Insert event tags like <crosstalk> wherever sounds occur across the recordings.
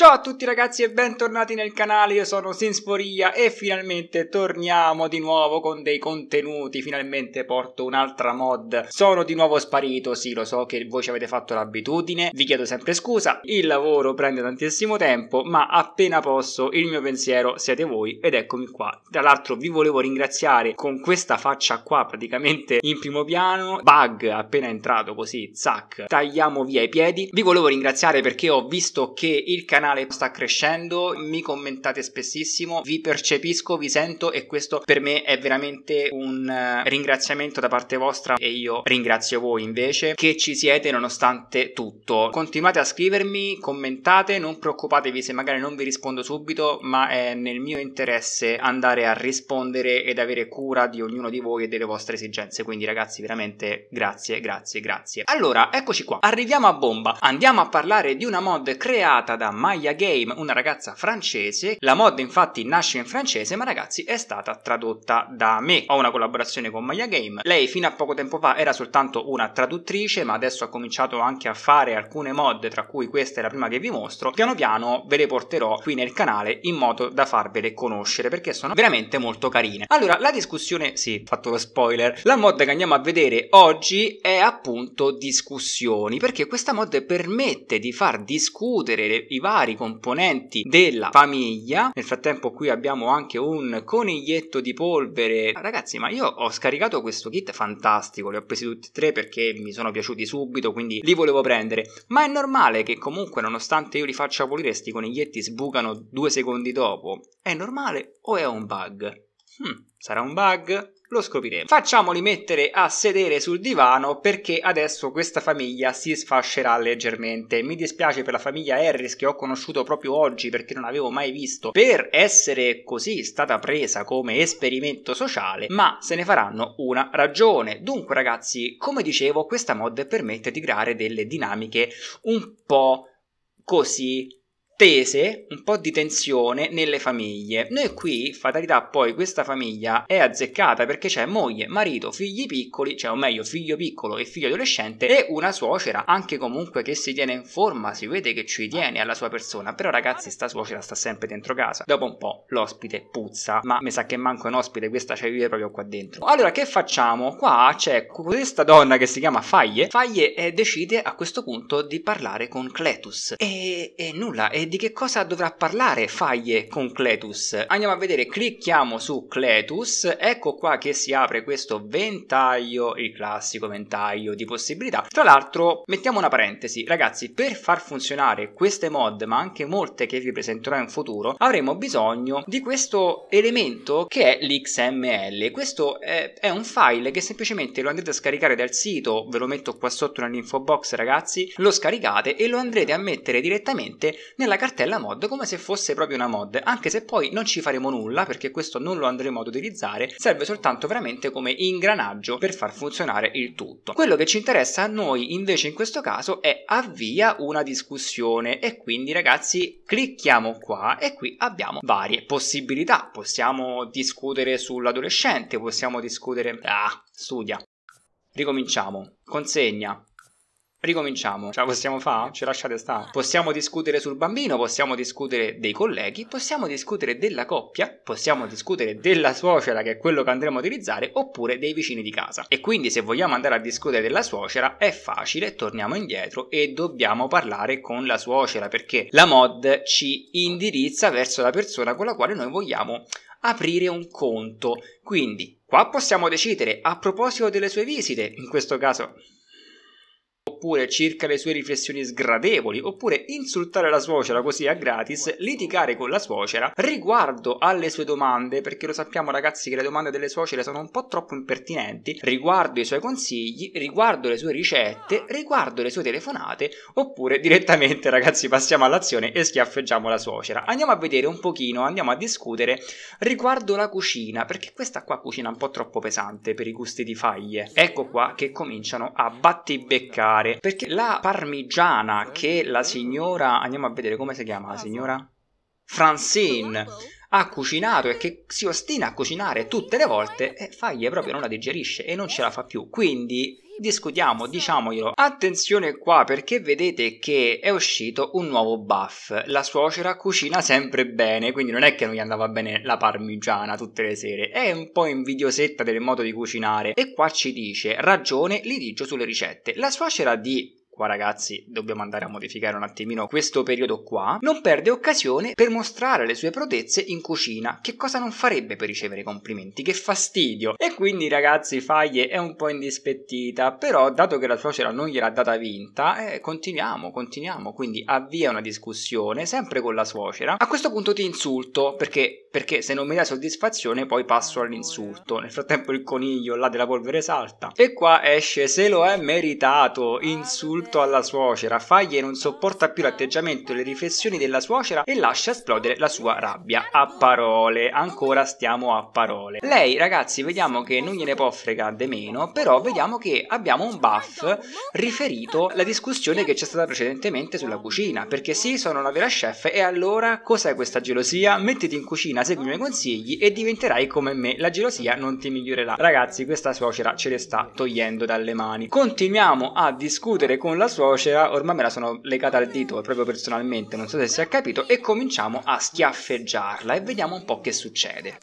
Ciao a tutti ragazzi e bentornati nel canale, io sono Sinsporia e finalmente torniamo di nuovo con dei contenuti, finalmente porto un'altra mod. Sono di nuovo sparito, sì lo so che voi ci avete fatto l'abitudine, vi chiedo sempre scusa, il lavoro prende tantissimo tempo ma appena posso il mio pensiero siete voi ed eccomi qua. Tra l'altro vi volevo ringraziare con questa faccia qua praticamente in primo piano, bug appena entrato così, zac, tagliamo via i piedi. Vi volevo ringraziare perché ho visto che il canale canale sta crescendo, mi commentate spessissimo, vi percepisco, vi sento e questo per me è veramente un eh, ringraziamento da parte vostra e io ringrazio voi invece che ci siete nonostante tutto. Continuate a scrivermi, commentate, non preoccupatevi se magari non vi rispondo subito, ma è nel mio interesse andare a rispondere ed avere cura di ognuno di voi e delle vostre esigenze. Quindi ragazzi, veramente grazie, grazie, grazie. Allora, eccoci qua. Arriviamo a bomba. Andiamo a parlare di una mod creata da My Maya Game, una ragazza francese. La mod infatti nasce in francese, ma ragazzi è stata tradotta da me. Ho una collaborazione con Maya Game. Lei fino a poco tempo fa era soltanto una traduttrice, ma adesso ha cominciato anche a fare alcune mod, tra cui questa è la prima che vi mostro. Piano piano ve le porterò qui nel canale in modo da farvele conoscere perché sono veramente molto carine. Allora, la discussione, sì, fatto lo spoiler. La mod che andiamo a vedere oggi è appunto discussioni, perché questa mod permette di far discutere i vari vari componenti della famiglia. Nel frattempo qui abbiamo anche un coniglietto di polvere. Ragazzi, ma io ho scaricato questo kit fantastico, li ho presi tutti e tre perché mi sono piaciuti subito, quindi li volevo prendere. Ma è normale che comunque nonostante io li faccia pulire, questi coniglietti sbucano due secondi dopo. È normale o è un bug? Hmm, sarà un bug? Lo scopriremo. Facciamoli mettere a sedere sul divano perché adesso questa famiglia si sfascerà leggermente. Mi dispiace per la famiglia Harris che ho conosciuto proprio oggi perché non avevo mai visto per essere così stata presa come esperimento sociale, ma se ne faranno una ragione. Dunque ragazzi, come dicevo, questa mod permette di creare delle dinamiche un po' così tese, un po' di tensione nelle famiglie. Noi qui, fatalità, poi questa famiglia è azzeccata perché c'è moglie, marito, figli piccoli, cioè o meglio figlio piccolo e figlio adolescente e una suocera, anche comunque che si tiene in forma, si vede che ci tiene alla sua persona, però ragazzi sta suocera sta sempre dentro casa. Dopo un po' l'ospite puzza, ma mi sa che manco un ospite, questa c'è vive proprio qua dentro. Allora che facciamo? Qua c'è questa donna che si chiama Faglie, Faglie eh, decide a questo punto di parlare con Cletus e, e nulla, e di che cosa dovrà parlare Faglie con Cletus. Andiamo a vedere, clicchiamo su Cletus, ecco qua che si apre questo ventaglio, il classico ventaglio di possibilità. Tra l'altro, mettiamo una parentesi, ragazzi, per far funzionare queste mod, ma anche molte che vi presenterò in futuro, avremo bisogno di questo elemento che è l'XML. Questo è, è un file che semplicemente lo andrete a scaricare dal sito, ve lo metto qua sotto nell'info box, ragazzi, lo scaricate e lo andrete a mettere direttamente nella cartella mod come se fosse proprio una mod, anche se poi non ci faremo nulla perché questo non lo andremo ad utilizzare, serve soltanto veramente come ingranaggio per far funzionare il tutto. Quello che ci interessa a noi invece in questo caso è avvia una discussione e quindi ragazzi clicchiamo qua e qui abbiamo varie possibilità, possiamo discutere sull'adolescente, possiamo discutere... ah, studia. Ricominciamo. Consegna, Ricominciamo, ce la possiamo fare? Eh, ci lasciate stare? Possiamo discutere sul bambino, possiamo discutere dei colleghi, possiamo discutere della coppia, possiamo discutere della suocera che è quello che andremo a utilizzare oppure dei vicini di casa. E quindi se vogliamo andare a discutere della suocera è facile, torniamo indietro e dobbiamo parlare con la suocera perché la mod ci indirizza verso la persona con la quale noi vogliamo aprire un conto. Quindi qua possiamo decidere a proposito delle sue visite, in questo caso oppure circa le sue riflessioni sgradevoli, oppure insultare la suocera così a gratis, litigare con la suocera riguardo alle sue domande, perché lo sappiamo ragazzi che le domande delle suocere sono un po' troppo impertinenti, riguardo i suoi consigli, riguardo le sue ricette, riguardo le sue telefonate, oppure direttamente <laughs> ragazzi passiamo all'azione e schiaffeggiamo la suocera. Andiamo a vedere un pochino, andiamo a discutere riguardo la cucina, perché questa qua cucina un po' troppo pesante per i gusti di faglie. Ecco qua che cominciano a battibeccare fare perché la parmigiana che la signora, andiamo a vedere come si chiama la signora? Francine ha cucinato e che si ostina a cucinare tutte le volte, e eh, Faglie proprio non la digerisce e non ce la fa più. Quindi discutiamo, diciamoglielo. Attenzione qua perché vedete che è uscito un nuovo buff. La suocera cucina sempre bene, quindi non è che non gli andava bene la parmigiana tutte le sere, è un po' invidiosetta del modo di cucinare. E qua ci dice ragione litigio sulle ricette. La suocera di qua ragazzi dobbiamo andare a modificare un attimino questo periodo qua, non perde occasione per mostrare le sue prodezze in cucina, che cosa non farebbe per ricevere complimenti, che fastidio. E quindi ragazzi Faglie è un po' indispettita, però dato che la suocera non gliel'ha data vinta, eh, continuiamo, continuiamo, quindi avvia una discussione sempre con la suocera. A questo punto ti insulto perché perché se non mi dà soddisfazione poi passo all'insulto. Nel frattempo il coniglio là della polvere salta e qua esce se lo è meritato, insulto alla suocera, Faglie non sopporta più l'atteggiamento e le riflessioni della suocera e lascia esplodere la sua rabbia. A parole, ancora stiamo a parole. Lei ragazzi vediamo che non gliene può frega di meno, però vediamo che abbiamo un buff riferito alla discussione che c'è stata precedentemente sulla cucina, perché sì sono una vera chef e allora cos'è questa gelosia? Mettiti in cucina mattina, segui i miei consigli e diventerai come me. La gelosia non ti migliorerà. Ragazzi, questa suocera ce le sta togliendo dalle mani. Continuiamo a discutere con la suocera. Ormai me la sono legata al dito proprio personalmente, non so se si è capito. E cominciamo a schiaffeggiarla e vediamo un po' che succede.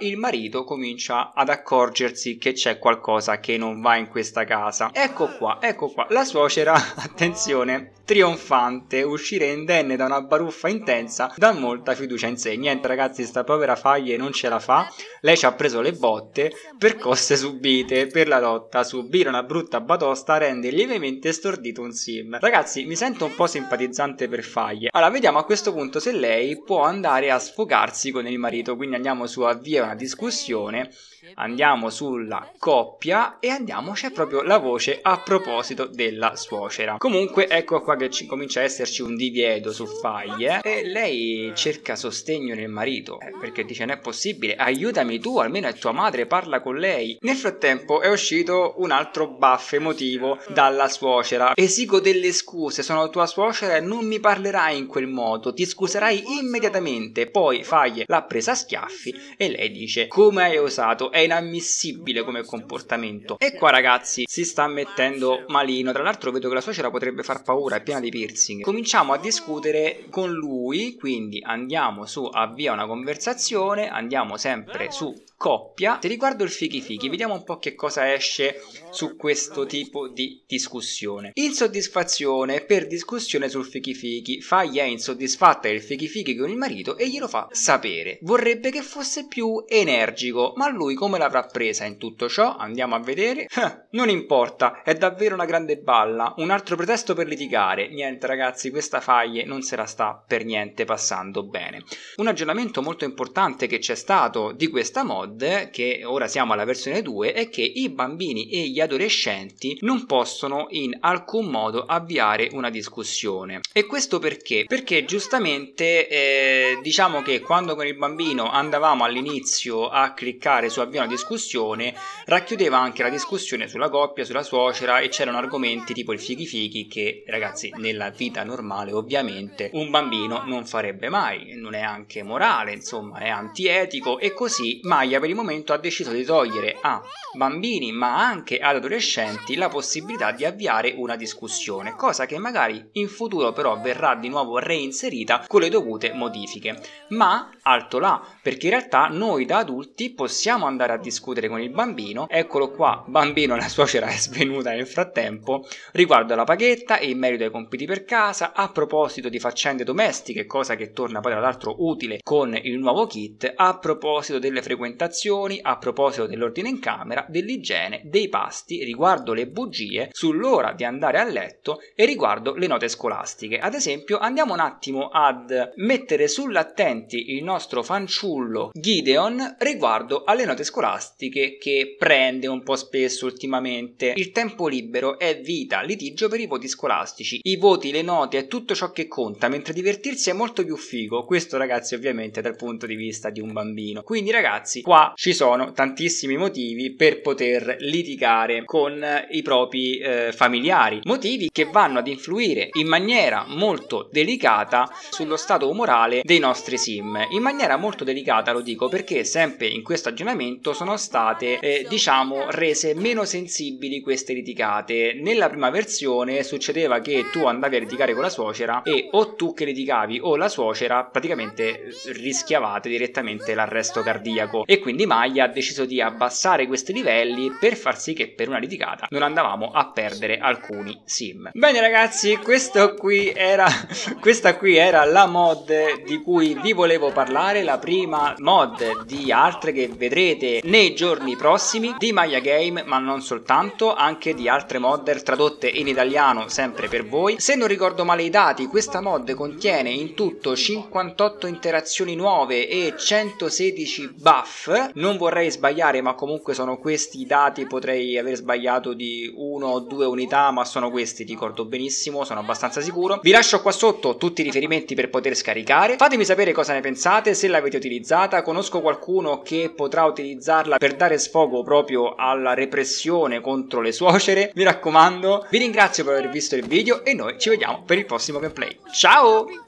Il marito comincia ad accorgersi che c'è qualcosa che non va in questa casa. Ecco qua, ecco qua, la suocera, <laughs> attenzione, trionfante, uscire indenne da una baruffa intensa, dà molta fiducia in sé. Niente ragazzi, sta povera Faglie non ce la fa, lei ci ha preso le botte per coste subite, per la lotta, subire una brutta batosta rende lievemente stordito un sim. Ragazzi, mi sento un po' simpatizzante per Faglie. Allora, vediamo a questo punto se lei può andare a sfogarsi con il marito, quindi andiamo su avvia una discussione, andiamo sulla coppia e andiamo, c'è proprio la voce a proposito della suocera. Comunque ecco qua che ci, comincia a esserci un divieto su Faglie eh. e lei cerca sostegno nel marito eh, perché dice non è possibile, aiutami tu, almeno è tua madre, parla con lei. Nel frattempo è uscito un altro baffo emotivo dalla suocera. Esigo delle scuse, sono tua suocera e non mi parlerai in quel modo, ti scuserai immediatamente. Poi Faglie l'ha presa a schiaffi e lei dice come hai osato, è inammissibile come comportamento. E qua ragazzi si sta mettendo malino, tra l'altro vedo che la suocera potrebbe far paura, è piena di piercing. Cominciamo a discutere con lui, quindi andiamo su avvia una conversazione, andiamo sempre su coppia. Ti riguardo il fichi fichi, vediamo un po' che cosa esce su questo tipo di discussione. Insoddisfazione per discussione sul fichi fichi. Faglia è insoddisfatta del fichi fichi con il marito e glielo fa sapere. Vorrebbe che fosse più energico, ma lui come l'avrà presa in tutto ciò? Andiamo a vedere. <laughs> non importa, è davvero una grande balla, un altro pretesto per litigare. Niente ragazzi, questa faglia non se la sta per niente passando bene. Un aggiornamento molto importante che c'è stato di questa moda mod, che ora siamo alla versione 2, è che i bambini e gli adolescenti non possono in alcun modo avviare una discussione. E questo perché? Perché giustamente eh, diciamo che quando con il bambino andavamo all'inizio a cliccare su avvia una discussione, racchiudeva anche la discussione sulla coppia, sulla suocera e c'erano argomenti tipo il fighi fighi che ragazzi nella vita normale ovviamente un bambino non farebbe mai, non è anche morale, insomma è antietico e così Maya Italia per il momento ha deciso di togliere a bambini ma anche ad adolescenti la possibilità di avviare una discussione, cosa che magari in futuro però verrà di nuovo reinserita con le dovute modifiche. Ma alto là, perché in realtà noi da adulti possiamo andare a discutere con il bambino, eccolo qua, bambino la suocera è svenuta nel frattempo, riguardo alla paghetta e in merito ai compiti per casa, a proposito di faccende domestiche, cosa che torna poi tra l'altro utile con il nuovo kit, a proposito delle frequentazioni, a proposito dell'ordine in camera, dell'igiene, dei pasti, riguardo le bugie, sull'ora di andare a letto e riguardo le note scolastiche. Ad esempio andiamo un attimo ad mettere sull'attenti il nostro nostro fanciullo Gideon riguardo alle note scolastiche che prende un po' spesso ultimamente. Il tempo libero è vita, litigio per i voti scolastici. I voti, le note è tutto ciò che conta, mentre divertirsi è molto più figo. Questo ragazzi ovviamente dal punto di vista di un bambino. Quindi ragazzi, qua ci sono tantissimi motivi per poter litigare con i propri eh, familiari, motivi che vanno ad influire in maniera molto delicata sullo stato umorale dei nostri sim. In maniera molto delicata lo dico perché sempre in questo aggiornamento sono state eh, diciamo rese meno sensibili queste litigate. Nella prima versione succedeva che tu andavi a litigare con la suocera e o tu che litigavi o la suocera praticamente rischiavate direttamente l'arresto cardiaco e quindi Maglia ha deciso di abbassare questi livelli per far sì che per una litigata non andavamo a perdere alcuni sim. Bene ragazzi, questo qui era, <laughs> questa qui era la mod di cui vi volevo parlare particolare la prima mod di altre che vedrete nei giorni prossimi di Maya Game, ma non soltanto, anche di altre modder tradotte in italiano sempre per voi. Se non ricordo male i dati, questa mod contiene in tutto 58 interazioni nuove e 116 buff. Non vorrei sbagliare, ma comunque sono questi i dati, potrei aver sbagliato di 1 o 2 unità, ma sono questi, ricordo benissimo, sono abbastanza sicuro. Vi lascio qua sotto tutti i riferimenti per poter scaricare. Fatemi sapere cosa ne pensate utilizzate, se l'avete utilizzata, conosco qualcuno che potrà utilizzarla per dare sfogo proprio alla repressione contro le suocere, mi raccomando. Vi ringrazio per aver visto il video e noi ci vediamo per il prossimo gameplay. Ciao!